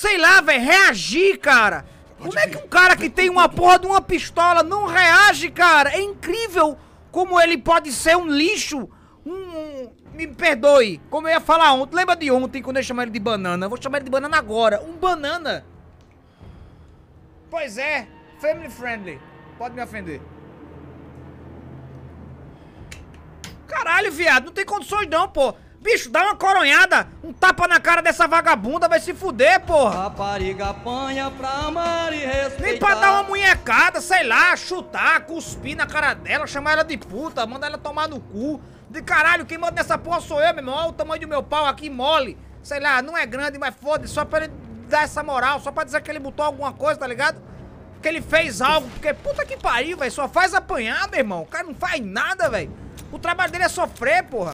sei lá, velho, reagir, cara. Pode Como é que um cara que tem uma porra de uma pistola não reage, cara? É incrível como ele pode ser um lixo. Um, me perdoe, como eu ia falar ontem. Lembra de ontem quando eu chamei ele de banana? Eu vou chamar ele de banana agora. Um banana. Pois é, family friendly. Pode me ofender. Caralho, viado, não tem condições não, pô. Bicho, dá uma coronhada, um tapa na cara dessa vagabunda, vai se fuder, porra. Rapariga apanha pra amar e respeitar. Nem pra dar uma munhecada, sei lá, chutar, cuspir na cara dela, chamar ela de puta, mandar ela tomar no cu. De caralho, quem manda nessa porra sou eu, meu irmão. Olha o tamanho do meu pau aqui, mole. Sei lá, não é grande, mas foda-se, só pra ele dar essa moral, só pra dizer que ele botou alguma coisa, tá ligado? Que ele fez algo, porque puta que pariu, velho, só faz apanhar, meu irmão. O cara não faz nada, velho. O trabalho dele é sofrer, porra.